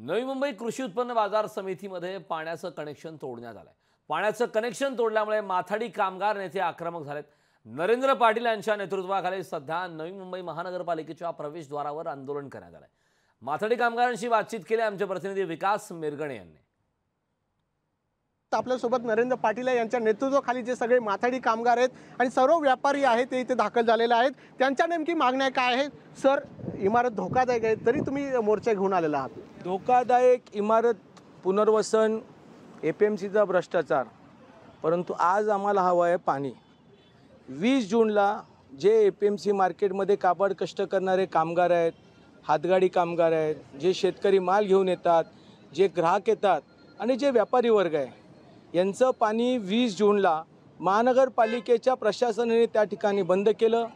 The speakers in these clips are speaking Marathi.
नवी मुंबई कृषी उत्पन्न बाजार समितीमध्ये पाण्याचं कनेक्शन तोडण्यात आलं पाण्याचं कनेक्शन तोडल्यामुळे माथाडी कामगार नेते आक्रमक झालेत नरेंद्र पाटील यांच्या नेतृत्वाखाली सध्या नवी मुंबई महानगरपालिकेच्या प्रवेशद्वारावर आंदोलन करण्यात आलंय माथाडी कामगारांशी बातचीत केली आमचे प्रतिनिधी विकास मिरगणे यांनी आपल्यासोबत नरेंद्र पाटील यांच्या नेतृत्वाखाली जे सगळे माथाडी कामगार आहेत आणि सर्व व्यापारी आहेत ते इथे दाखल झालेले आहेत त्यांच्या नेमकी मागण्या काय आहेत सर इमारत धोकादायक आहे तरी तुम्ही मोर्चा घेऊन आलेला आहात धोकादायक इमारत पुनर्वसन ए पी एम सीचा भ्रष्टाचार परंतु आज आम्हाला हवं आहे पाणी वीस जूनला जे ए पी एम सी मार्केटमध्ये काबाड कष्ट करणारे कामगार आहेत हातगाडी कामगार आहेत जे शेतकरी माल घेऊन येतात जे ग्राहक येतात आणि जे व्यापारी वर्ग आहे यांचं पाणी वीस जूनला महानगरपालिकेच्या प्रशासनाने त्या ठिकाणी बंद केलं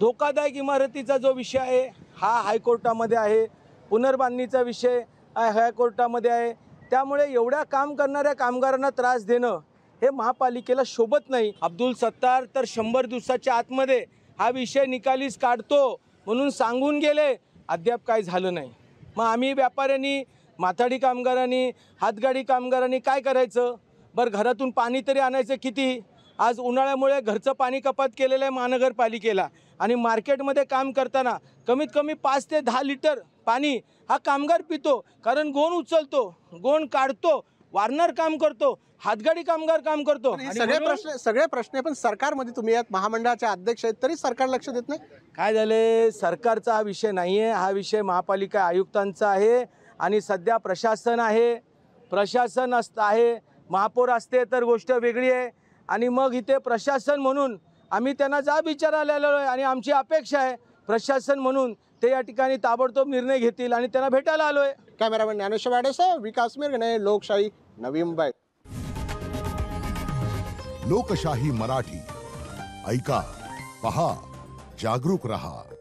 धोकादायक इमारतीचा जो विषय आहे हा हायकोर्टामध्ये आहे पुनर्बांधणीचा विषय हायकोर्टामध्ये आहे त्यामुळे एवढ्या काम करणाऱ्या कामगारांना त्रास देणं हे महापालिकेला शोभत नाही अब्दुल सत्तार तर शंभर दिवसाच्या आतमध्ये हा विषय निकालीच काढतो म्हणून सांगून गेले अद्याप काय झालं नाही मग आम्ही व्यापाऱ्यांनी माथाडी कामगारांनी हातगाडी कामगारांनी काय करायचं बरं घरातून पाणी तरी आणायचं किती आज उन्हाळ्यामुळे घरचं पाणी कपात केलेलं आहे महानगरपालिकेला आणि मार्केटमध्ये काम करताना कमीत कमी पाच ते दहा लिटर पाणी हा कामगार पितो कारण गोण उचलतो गोण काढतो वार्नर काम करतो हातगाडी कामगार काम करतो सगळे प्रश्न सगळे प्रश्न पण सरकारमध्ये तुम्ही आहात महामंडळाचे अध्यक्ष आहेत तरी सरकार लक्ष देत नाही काय झाले सरकारचा हा विषय नाही आहे हा विषय महापालिका आयुक्तांचा आहे आणि सध्या प्रशासन आहे प्रशासन असतं आहे महापौर असते तर गोष्ट वेगळी आहे आणि मग इथे प्रशासन म्हणून आम्ही त्यांना जा विचारायला आलेलो आहे आणि आमची अपेक्षा आहे प्रशासन म्हणून ते या ठिकाणी ताबडतोब निर्णय घेतील आणि त्यांना भेटायला आलो आहे कॅमेरामॅन ज्ञानेश्वर वाडेसह विकास मिरणे लोकशाही नवी मुंबई लोकशाही मराठी ऐका पहा जागरूक रहा